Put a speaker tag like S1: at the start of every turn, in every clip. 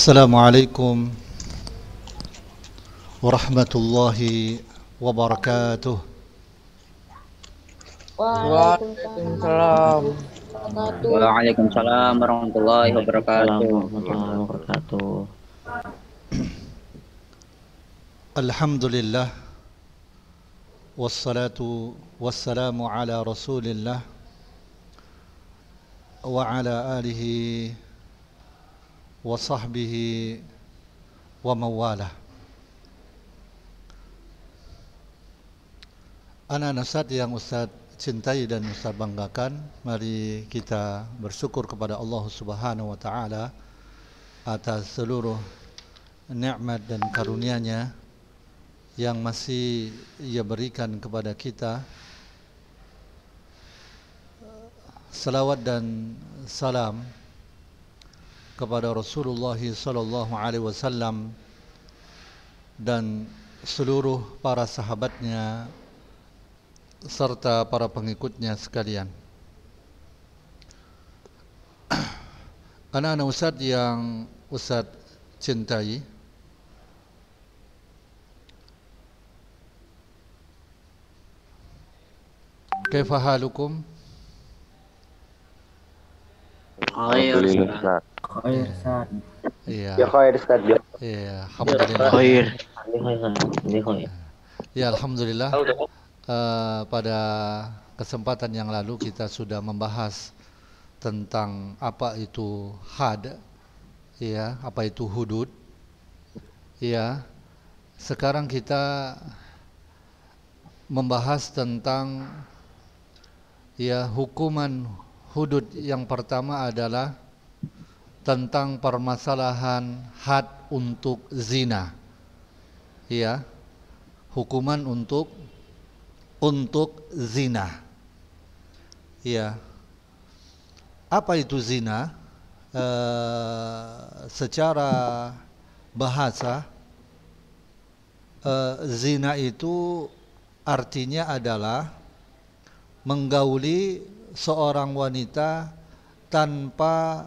S1: السلام عليكم ورحمة الله وبركاته وعليكم السلام وعليكم السلام ورحمة الله وبركاته الحمد لله والصلاة والسلام على رسول الله وعلى آله وعلى وصحبه ومواله Anak-anak Ustaz yang Ustaz cintai dan Ustaz banggakan, mari kita bersyukur kepada Allah Subhanahu wa taala atas seluruh nikmat dan karunia-Nya yang masih Ia berikan kepada kita. Salawat dan salam kepada Rasulullah sallallahu alaihi wasallam dan seluruh para sahabatnya serta para pengikutnya sekalian. Anak-anak Ustaz yang Ustaz cintai Kaifa halukum? Alhamdulillah. Khair iya. Sad. Iya. Ya khair Sad. Ya. Iya, ya, alhamdulillah. Iya. Khair. Ya, alhamdulillah. Eh, pada kesempatan yang lalu kita sudah membahas tentang apa itu had, ya, apa itu hudud. Ya. Sekarang kita membahas tentang ya hukuman hudud yang pertama adalah tentang permasalahan had untuk zina. Ya. Hukuman untuk untuk zina. Ya. Apa itu zina? E, secara bahasa e, zina itu artinya adalah menggauli seorang wanita tanpa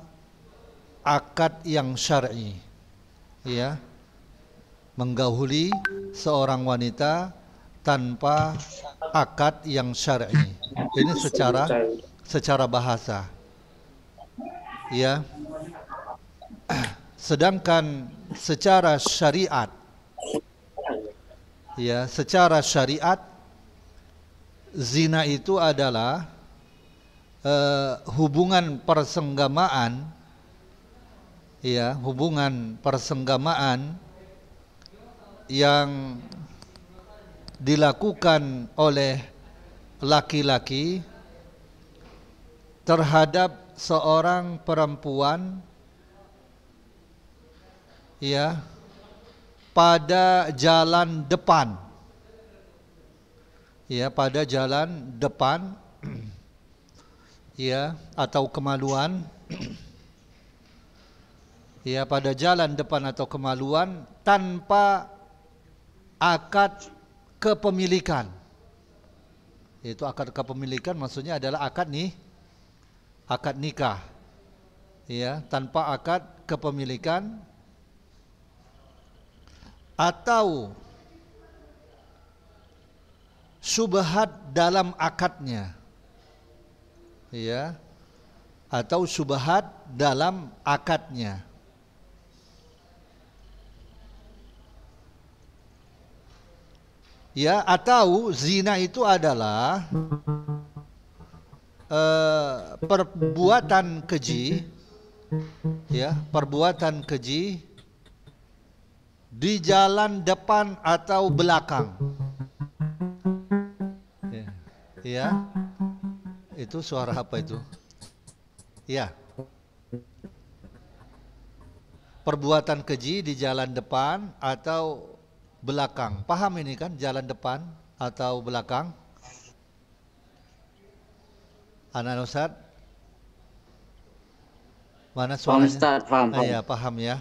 S1: akad yang syar'i. Ya. Menggauli seorang wanita tanpa akad yang syar'i. Ini secara secara bahasa. Ya. Sedangkan secara syariat ya, secara syariat zina itu adalah uh, hubungan persenggamaan ya hubungan persenggamaan yang dilakukan oleh laki-laki terhadap seorang perempuan ya pada jalan depan ya pada jalan depan ya atau kemaluan ya pada jalan depan atau kemaluan tanpa akad kepemilikan. Itu akad kepemilikan maksudnya adalah akad nih akad nikah. Ya, tanpa akad kepemilikan atau subhat dalam akadnya. Ya. Atau subhat dalam akadnya. ya atau zina itu adalah uh, perbuatan keji ya perbuatan keji di jalan depan atau belakang ya, ya. itu suara apa itu ya perbuatan keji di jalan depan atau belakang. Paham ini kan jalan depan atau belakang? Anak Ustaz? Mana suaranya? Paham, Ustaz, paham, Ah, ya, paham ya.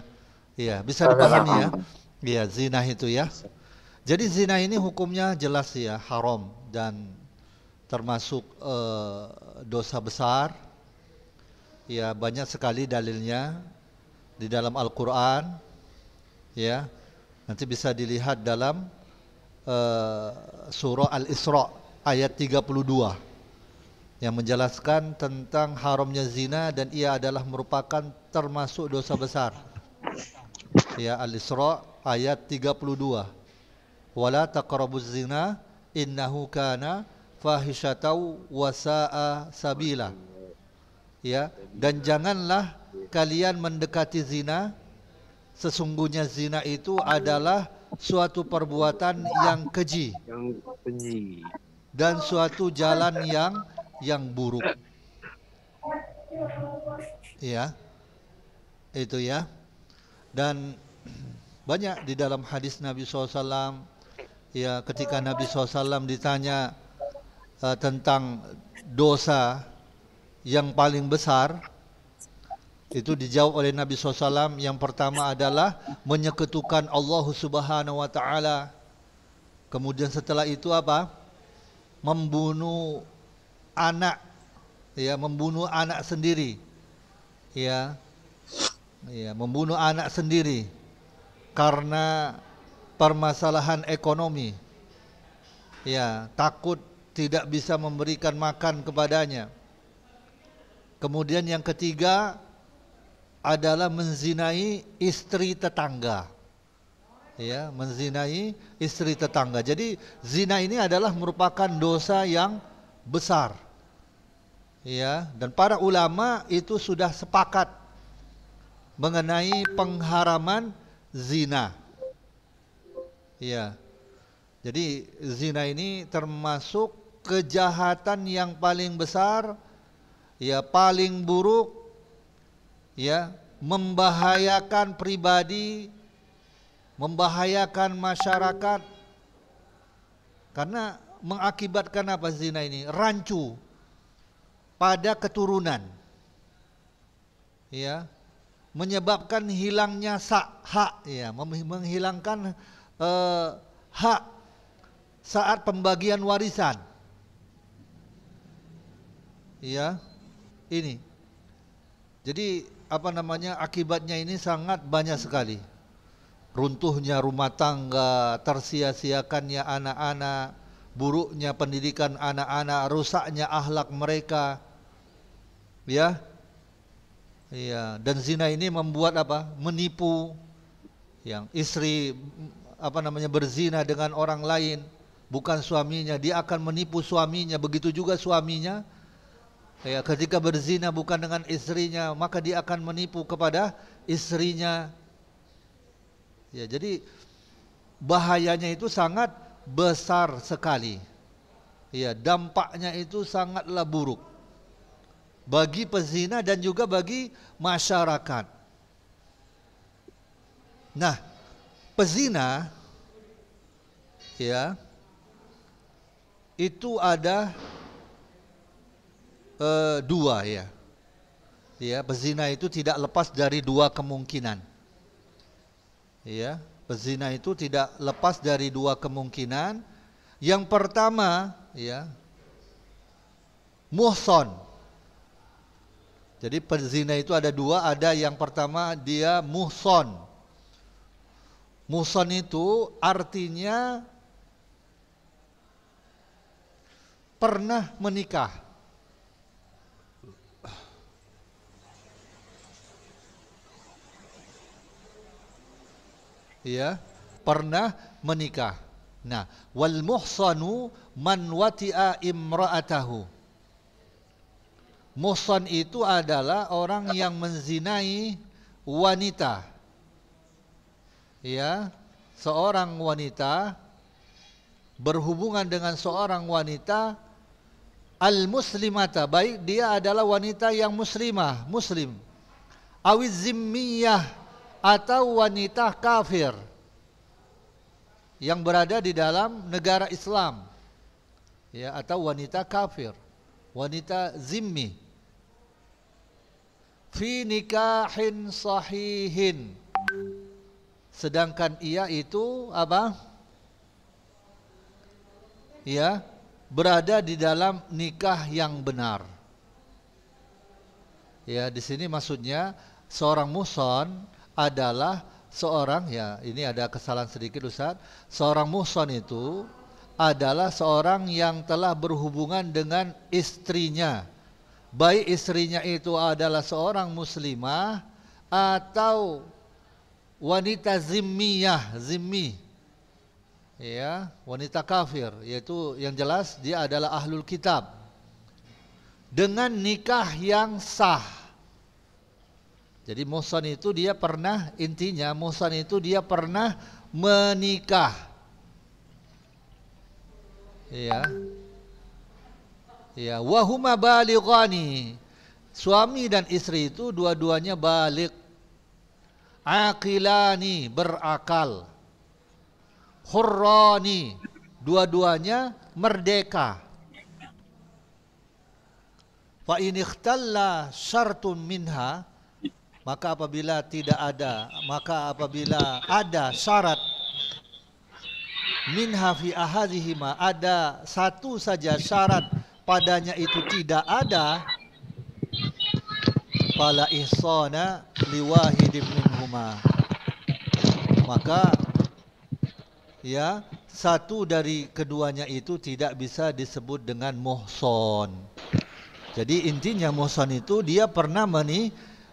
S1: Iya, bisa dipahami ya. Iya, zina itu ya. Jadi zina ini hukumnya jelas ya, haram dan termasuk eh, dosa besar. Ya, banyak sekali dalilnya di dalam Al-Qur'an. Ya. Nanti bisa dilihat dalam uh, surah Al-Isra ayat 32 yang menjelaskan tentang haramnya zina dan ia adalah merupakan termasuk dosa besar. Ya Al-Isra ayat 32. Wala taqrabuz zina innahu kana fahishatau wasa'a sabila. Ya, dan janganlah kalian mendekati zina sesungguhnya zina itu adalah suatu perbuatan yang keji dan suatu jalan yang yang buruk ya itu ya dan banyak di dalam hadis Nabi SAW ya ketika Nabi SAW ditanya uh, tentang dosa yang paling besar itu dijawab oleh Nabi SAW yang pertama adalah menyekutukan Allah Subhanahu wa taala. Kemudian setelah itu apa? Membunuh anak ya, membunuh anak sendiri. Ya. Ya, membunuh anak sendiri karena permasalahan ekonomi. Ya, takut tidak bisa memberikan makan kepadanya. Kemudian yang ketiga adalah menzinai istri tetangga. Ya, menzinai istri tetangga. Jadi zina ini adalah merupakan dosa yang besar. Ya, dan para ulama itu sudah sepakat mengenai pengharaman zina. Ya. Jadi zina ini termasuk kejahatan yang paling besar, ya paling buruk ya membahayakan pribadi, membahayakan masyarakat karena mengakibatkan apa zina ini? Rancu pada keturunan. Ya. Menyebabkan hilangnya hak ya, menghilangkan eh, hak saat pembagian warisan. Ya. Ini. Jadi apa namanya akibatnya ini sangat banyak sekali. Runtuhnya rumah tangga, tersia-siakannya anak-anak, buruknya pendidikan anak-anak, rusaknya ahlak mereka. Ya. Iya, dan zina ini membuat apa? Menipu yang istri apa namanya berzina dengan orang lain bukan suaminya, dia akan menipu suaminya, begitu juga suaminya Ya, ketika berzina bukan dengan istrinya, maka dia akan menipu kepada istrinya. Ya, jadi bahayanya itu sangat besar sekali. Ya, dampaknya itu sangatlah buruk bagi pezina dan juga bagi masyarakat. Nah, pezina ya itu ada e, dua ya. Ya, pezina itu tidak lepas dari dua kemungkinan. Ya, pezina itu tidak lepas dari dua kemungkinan. Yang pertama, ya, muhson. Jadi pezina itu ada dua, ada yang pertama dia muhson. Muhson itu artinya pernah menikah. ya pernah menikah. Nah, wal muhsanu man wati'a imra'atahu. Muhsan itu adalah orang yang menzinai wanita. Ya, seorang wanita berhubungan dengan seorang wanita al muslimata baik dia adalah wanita yang muslimah muslim awiz zimmiyah atau wanita kafir yang berada di dalam negara Islam ya atau wanita kafir wanita zimmi fi nikahin sahihin sedangkan ia itu apa ya berada di dalam nikah yang benar ya di sini maksudnya seorang muson adalah seorang ya ini ada kesalahan sedikit Ustaz seorang muhson itu adalah seorang yang telah berhubungan dengan istrinya baik istrinya itu adalah seorang muslimah atau wanita zimmiyah zimmi ya wanita kafir yaitu yang jelas dia adalah ahlul kitab dengan nikah yang sah jadi muhsan itu dia pernah intinya muhsan itu dia pernah menikah. Ya. Ya, wahuma balighani. Suami dan istri itu dua-duanya balik. Akilani berakal. Hurrani dua-duanya merdeka. Fa in ikhtalla syartun minha maka apabila tidak ada, maka apabila ada syarat min hafi ahadihima ada satu saja syarat padanya itu tidak ada fala ihsana liwahidin minhuma maka ya satu dari keduanya itu tidak bisa disebut dengan muhson jadi intinya muhson itu dia pernah meni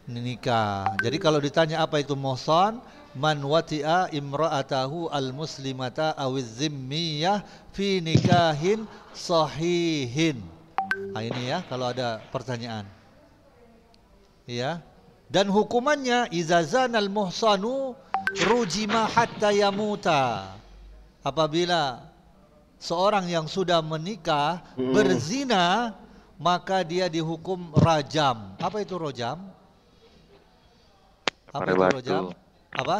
S1: nikah. Jadi kalau ditanya apa itu muhsan, man wati'a imra'atahu al-muslimata awiz zimmiyah fi nikahin sahihin. Nah, ini ya kalau ada pertanyaan. Ya. Dan hukumannya izazan al-muhsanu rujima hatta yamuta. Apabila seorang yang sudah menikah hmm. berzina maka dia dihukum rajam. Apa itu rojam?
S2: Lempari apa batu. Jam?
S1: Apa?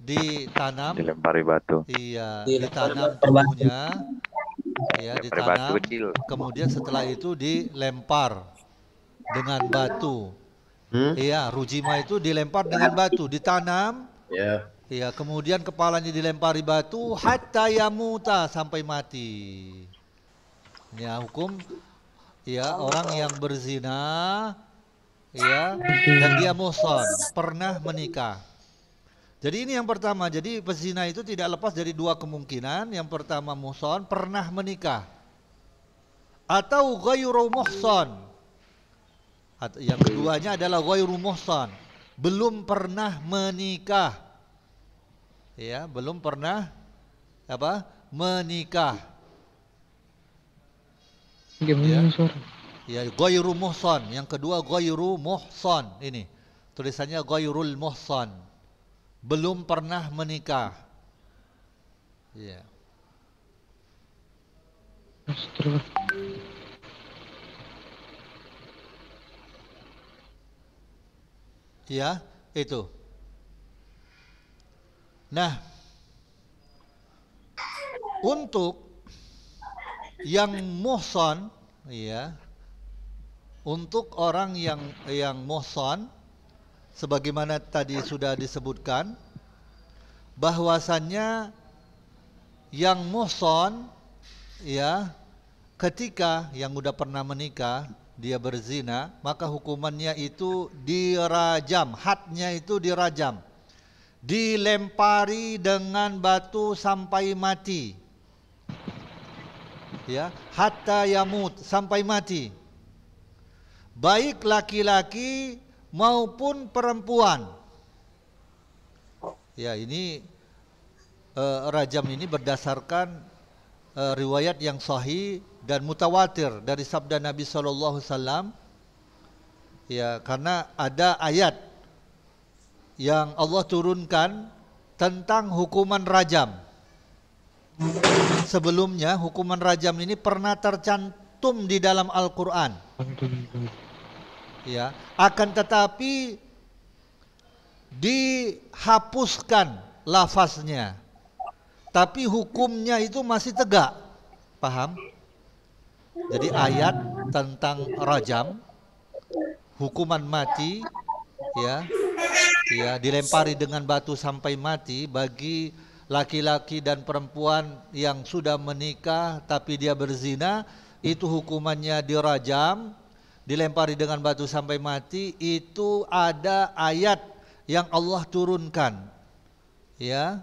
S1: Ditanam. Dilempari batu. Iya, Dilempari ditanam tubuhnya. Ya, ditanam. kemudian setelah itu dilempar dengan batu. Hmm? Iya, Rujima itu dilempar dengan batu, ditanam. Iya. Yeah. kemudian kepalanya dilempari batu hatta yamuta sampai mati. Ya, hukum ya orang yang berzina ya dan dia muson pernah menikah jadi ini yang pertama jadi pezina itu tidak lepas dari dua kemungkinan yang pertama muson pernah menikah atau ghairu muhsan yang keduanya adalah ghairu muhsan belum pernah menikah ya belum pernah apa menikah ya ya ghairu muhsan yang kedua ghairu muhsan ini tulisannya ghairul muhsan belum pernah menikah ya ya itu nah untuk yang muhsan ya untuk orang yang yang muhsan sebagaimana tadi sudah disebutkan bahwasannya yang muhsan ya ketika yang udah pernah menikah dia berzina maka hukumannya itu dirajam hatnya itu dirajam dilempari dengan batu sampai mati ya hatta yamut sampai mati baik laki-laki maupun perempuan. Ya, ini uh, rajam ini berdasarkan uh, riwayat yang sahih dan mutawatir dari sabda Nabi Shallallahu alaihi Ya, karena ada ayat yang Allah turunkan tentang hukuman rajam. Sebelumnya hukuman rajam ini pernah tercantum antum di dalam Al-Quran. Ya, akan tetapi dihapuskan lafaznya, tapi hukumnya itu masih tegak. Paham? Jadi ayat tentang rajam, hukuman mati, ya, ya dilempari dengan batu sampai mati bagi laki-laki dan perempuan yang sudah menikah tapi dia berzina itu hukumannya dirajam, dilempari dengan batu sampai mati, itu ada ayat yang Allah turunkan. Ya,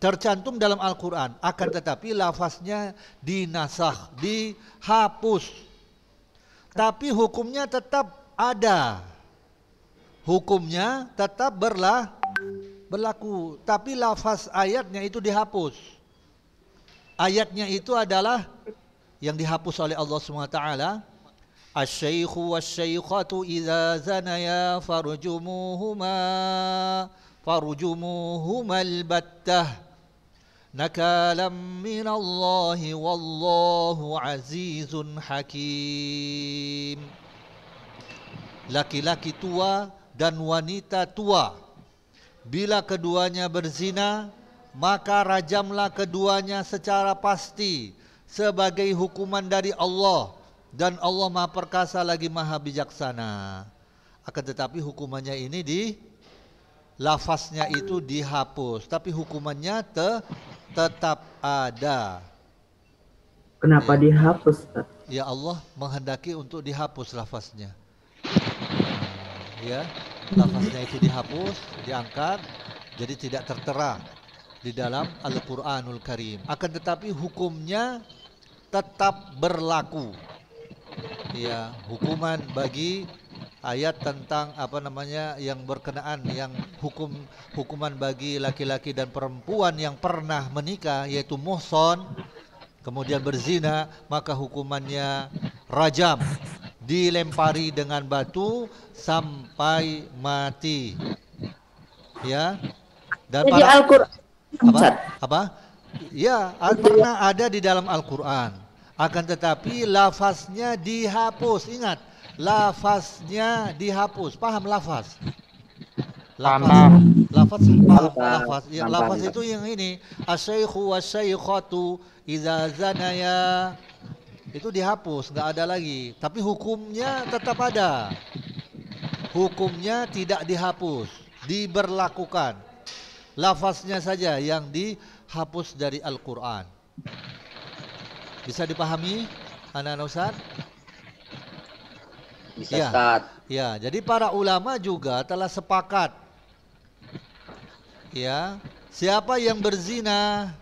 S1: tercantum dalam Al-Qur'an, akan tetapi lafaznya dinasah, dihapus. Tapi hukumnya tetap ada. Hukumnya tetap berlah berlaku, tapi lafaz ayatnya itu dihapus. Ayatnya itu adalah yang dihapus oleh Allah SWT الشيخ والشيخة إذا زنيا فرجموهما فرجموهما البتة نكالا من الله والله عزيز Laki-laki tua dan wanita tua Bila keduanya berzina Maka rajamlah keduanya secara pasti sebagai hukuman dari Allah dan Allah Maha Perkasa lagi Maha Bijaksana. Akan tetapi hukumannya ini di lafaznya itu dihapus, tapi hukumannya te, tetap ada. Kenapa ya. dihapus? Ya Allah menghendaki untuk dihapus lafaznya. Ya, lafaznya itu dihapus, diangkat, jadi tidak tertera di dalam Al-Quranul Karim. Akan tetapi hukumnya tetap berlaku. Ya, hukuman bagi ayat tentang apa namanya yang berkenaan yang hukum hukuman bagi laki-laki dan perempuan yang pernah menikah yaitu muhson kemudian berzina maka hukumannya rajam dilempari dengan batu sampai mati. Ya. Dan Jadi para, al apa? apa? Ya, al pernah ada di dalam Al-Qur'an. Akan tetapi lafaznya dihapus. Ingat, lafaznya dihapus. Paham lafaz? Lafaz, ya, lafaz, paham, lafaz. itu yang ini. Asyikhu wa syaikhatu zanaya. Itu dihapus, nggak ada lagi. Tapi hukumnya tetap ada. Hukumnya tidak dihapus, diberlakukan. Lafaznya saja yang dihapus dari Al-Quran. Bisa dipahami anak-anak Ustaz? Bisa ya. Ustaz. Ya, jadi para ulama juga telah sepakat. Ya, siapa yang berzina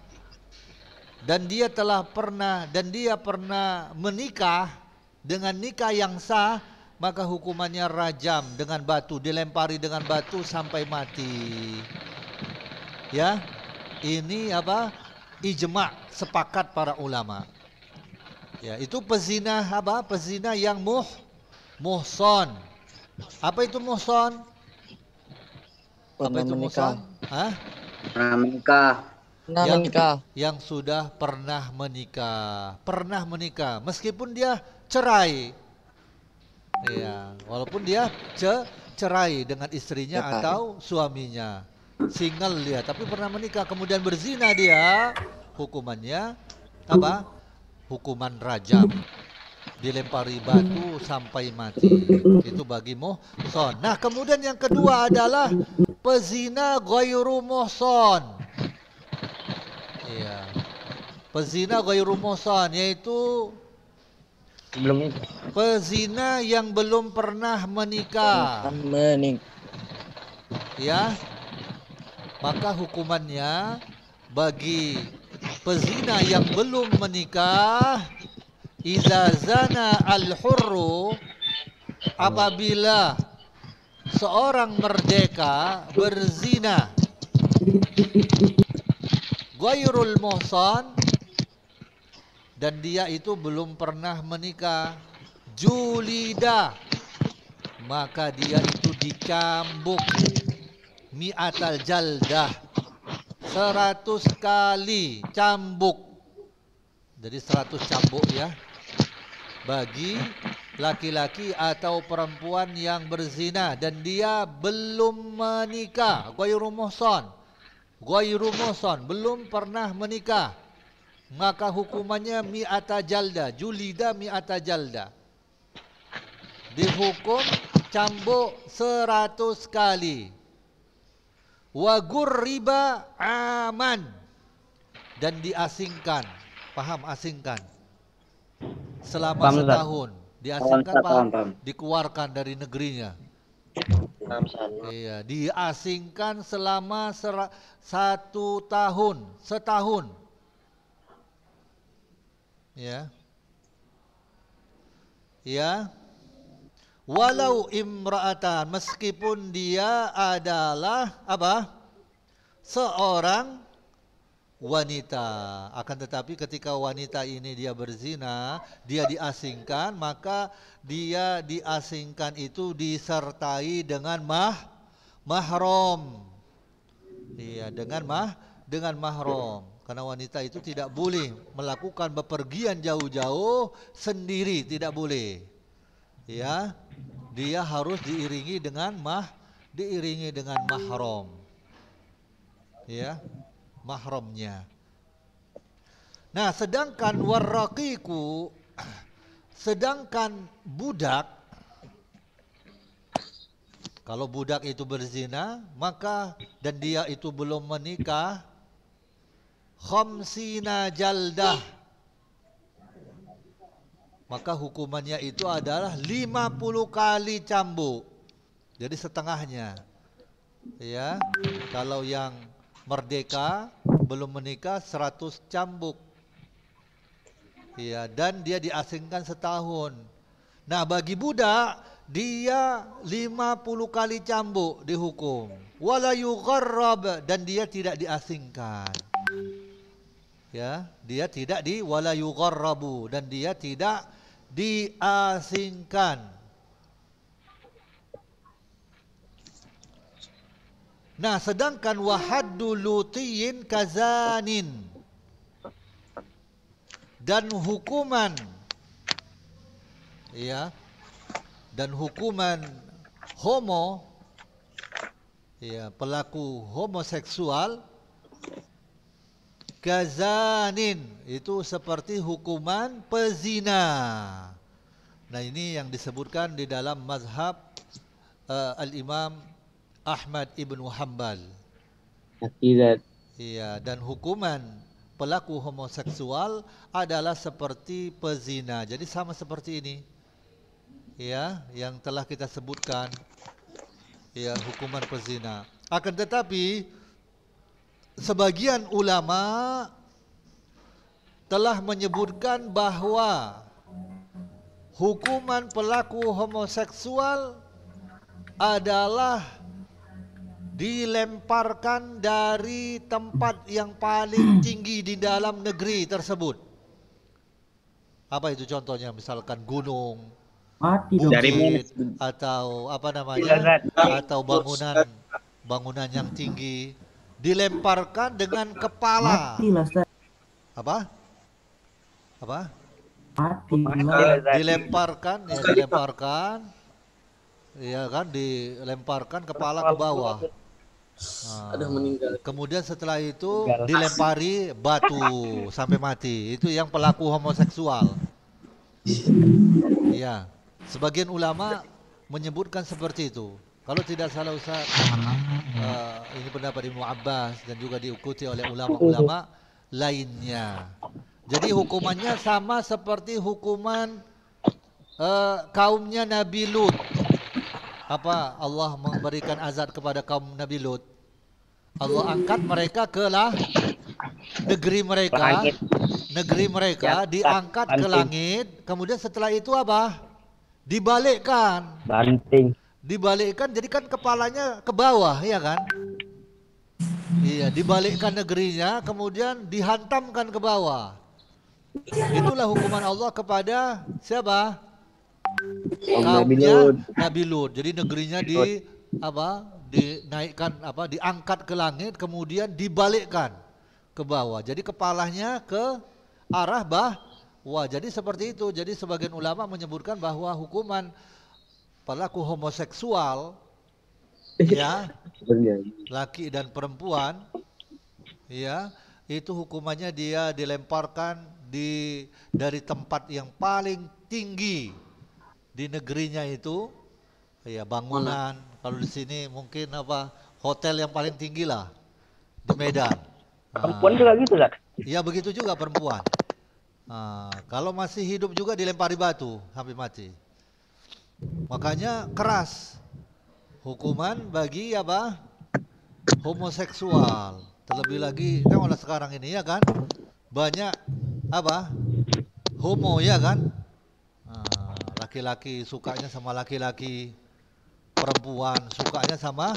S1: dan dia telah pernah dan dia pernah menikah dengan nikah yang sah, maka hukumannya rajam dengan batu, dilempari dengan batu sampai mati. Ya. Ini apa? Ijma, sepakat para ulama. Ya, itu pezina apa? Pezina yang muh muhson. Apa itu muhson? Apa itu muhson? Hah? Pernah menikah. Pernah yang, menikah. Yang sudah pernah menikah. Pernah menikah meskipun dia cerai. Iya. walaupun dia ce cerai dengan istrinya ya, atau suaminya. Single dia, tapi pernah menikah kemudian berzina dia, hukumannya apa? hukuman rajam dilempari batu sampai mati itu bagi muhson nah kemudian yang kedua adalah pezina ghairu muhson iya pezina ghairu muhson yaitu belum pezina yang belum pernah menikah menik ya maka hukumannya bagi pezina yang belum menikah Iza zana al-hurru apabila seorang merdeka berzina Ghairul muhsan dan dia itu belum pernah menikah Julida maka dia itu dicambuk mi'atal jaldah seratus kali cambuk. Jadi seratus cambuk ya. Bagi laki-laki atau perempuan yang berzina dan dia belum menikah, ghairu muhsan. Ghairu muhsan, belum pernah menikah. Maka hukumannya mi'ata jalda, julida mi'ata jalda. Dihukum cambuk seratus kali Wagur riba aman dan diasingkan. Paham asingkan. Selama paham, setahun diasingkan paham, paham, paham. dikeluarkan dari negerinya. Paham, iya, diasingkan selama satu tahun, setahun. Ya. Ya walau imra'atan meskipun dia adalah apa seorang wanita akan tetapi ketika wanita ini dia berzina dia diasingkan maka dia diasingkan itu disertai dengan mah mahram iya dengan mah dengan mahram karena wanita itu tidak boleh melakukan bepergian jauh-jauh sendiri tidak boleh ya dia harus diiringi dengan mah diiringi dengan mahrom ya mahromnya nah sedangkan warakiku sedangkan budak kalau budak itu berzina maka dan dia itu belum menikah khamsina jaldah maka hukumannya itu adalah 50 kali cambuk. Jadi setengahnya. Ya. Kalau yang merdeka belum menikah 100 cambuk. ya dan dia diasingkan setahun. Nah, bagi budak dia 50 kali cambuk dihukum. Wala yugharrab dan dia tidak diasingkan. Ya, dia tidak di wala yugharrabu dan dia tidak diasingkan. Nah, sedangkan wahaddu lutiyin kazanin dan hukuman ya dan hukuman homo ya pelaku homoseksual Gazanin itu seperti hukuman pezina. Nah ini yang disebutkan di dalam mazhab uh, al-Imam Ahmad ibn Hanbal. Akidat. Iya. iya dan hukuman pelaku homoseksual adalah seperti pezina. Jadi sama seperti ini. Ya, yang telah kita sebutkan. Ya, hukuman pezina. Akan tetapi sebagian ulama telah menyebutkan bahwa hukuman pelaku homoseksual adalah dilemparkan dari tempat yang paling tinggi di dalam negeri tersebut. Apa itu contohnya? Misalkan gunung, mati dong. Dari atau apa namanya? Atau bangunan bangunan yang tinggi dilemparkan dengan kepala. Mati, Apa? Apa? Mati. Dilemparkan, ya, dilemparkan. Iya kan, dilemparkan kepala ke bawah. Nah, Kemudian setelah itu dilempari batu sampai mati. Itu yang pelaku homoseksual. ya Sebagian ulama menyebutkan seperti itu. Kalau tidak salah Ustaz, uh, ini pendapat Ibnu Abbas dan juga diikuti oleh ulama-ulama oh. lainnya. Jadi hukumannya sama seperti hukuman uh, kaumnya Nabi Lut. Apa Allah memberikan azab kepada kaum Nabi Lut? Allah angkat mereka ke lah negeri mereka, negeri mereka ya, diangkat ke langit. Kemudian setelah itu apa? Dibalikkan. Banting dibalikkan jadikan kepalanya ke bawah ya kan iya dibalikkan negerinya kemudian dihantamkan ke bawah itulah hukuman Allah kepada siapa kaumnya Nabi Lut jadi negerinya di apa dinaikkan apa diangkat ke langit kemudian dibalikkan ke bawah jadi kepalanya ke arah bah wah jadi seperti itu jadi sebagian ulama menyebutkan bahwa hukuman pelaku homoseksual iya. ya laki dan perempuan ya itu hukumannya dia dilemparkan di dari tempat yang paling tinggi di negerinya itu ya bangunan kalau di sini mungkin apa hotel yang paling tinggi lah di Medan perempuan nah, juga gitu kan ya begitu juga perempuan nah, kalau masih hidup juga dilempari batu sampai mati Makanya keras hukuman bagi apa? homoseksual. Terlebih lagi kan sekarang ini ya kan banyak apa? homo ya kan? Nah, laki-laki sukanya sama laki-laki, perempuan sukanya sama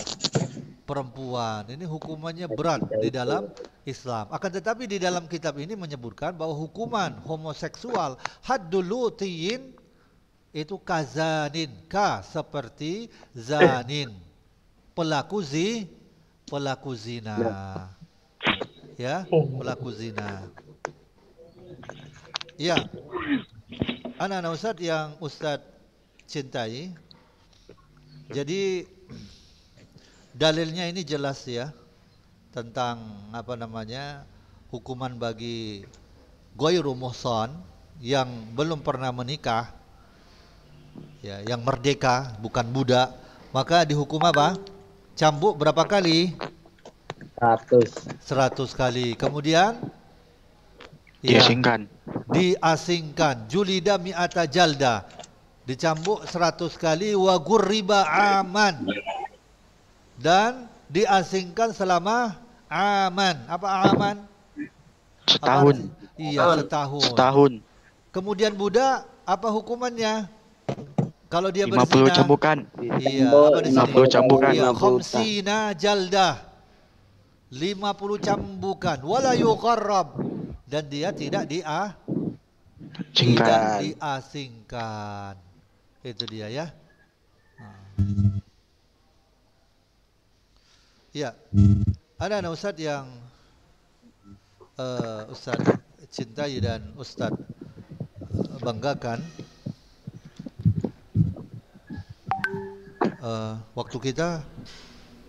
S1: perempuan. Ini hukumannya berat di dalam Islam. Akan tetapi di dalam kitab ini menyebutkan bahwa hukuman homoseksual haddul itu kazanin, ka seperti zanin. Pelaku zi, pelaku zina. Ya, ya pelaku zina. Ya. Anak-anak Ustad yang Ustad cintai. Jadi dalilnya ini jelas ya tentang apa namanya hukuman bagi goyru muhsan yang belum pernah menikah ya yang merdeka bukan budak maka dihukum apa cambuk berapa kali 100 100 kali kemudian ya, diasingkan ya, diasingkan julida mi'ata jalda dicambuk 100 kali wa riba aman dan diasingkan selama aman apa aman setahun iya setahun setahun kemudian budak apa hukumannya kalau dia 50 berzina 50 cambukan. Iya, apa di 50 cambukan. Iya, khamsina jaldah. 50 cambukan wala yuqarrab dan dia tidak di ah, tidak diasingkan. Itu dia ya. Nah. Ya. Ada anak ustaz yang uh, eh, ustaz cintai dan ustaz eh, banggakan uh, waktu kita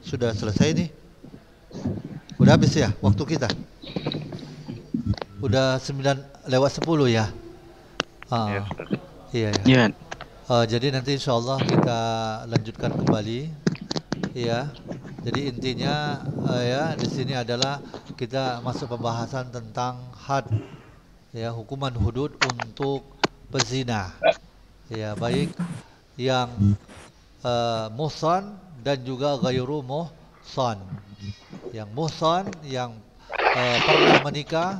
S1: sudah selesai nih. Udah habis ya waktu kita. Udah 9 lewat 10 ya. Uh, Iya. Iya. Uh, jadi nanti insya Allah kita lanjutkan kembali, ya. Jadi intinya uh, ya di sini adalah kita masuk pembahasan tentang had, ya hukuman hudud untuk pezina, ya baik yang Uh, muhsan dan juga ghairu muhsan. Yang muhsan yang uh, pernah menikah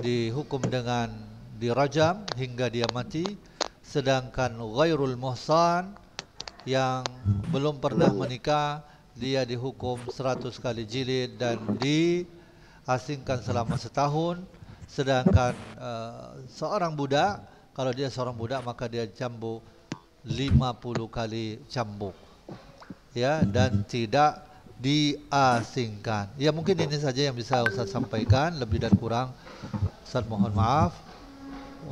S1: dihukum dengan dirajam hingga dia mati sedangkan ghairul muhsan yang belum pernah menikah dia dihukum 100 kali jilid dan diasingkan selama setahun sedangkan uh, seorang budak kalau dia seorang budak maka dia cambuk 50 kali cambuk ya dan tidak diasingkan ya mungkin ini saja yang bisa Ustaz sampaikan lebih dan kurang Ustaz mohon maaf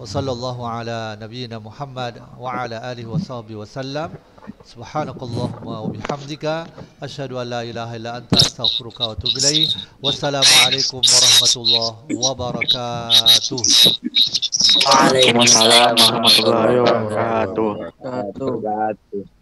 S1: وصلى الله على نبينا محمد وعلى آله وصحبه وسلم سبحانك اللهم وبحمدك أشهد أن لا إله إلا أنت أستغفرك وأتوب إليك والسلام عليكم ورحمة الله وبركاته وعليكم السلام ورحمة الله وبركاته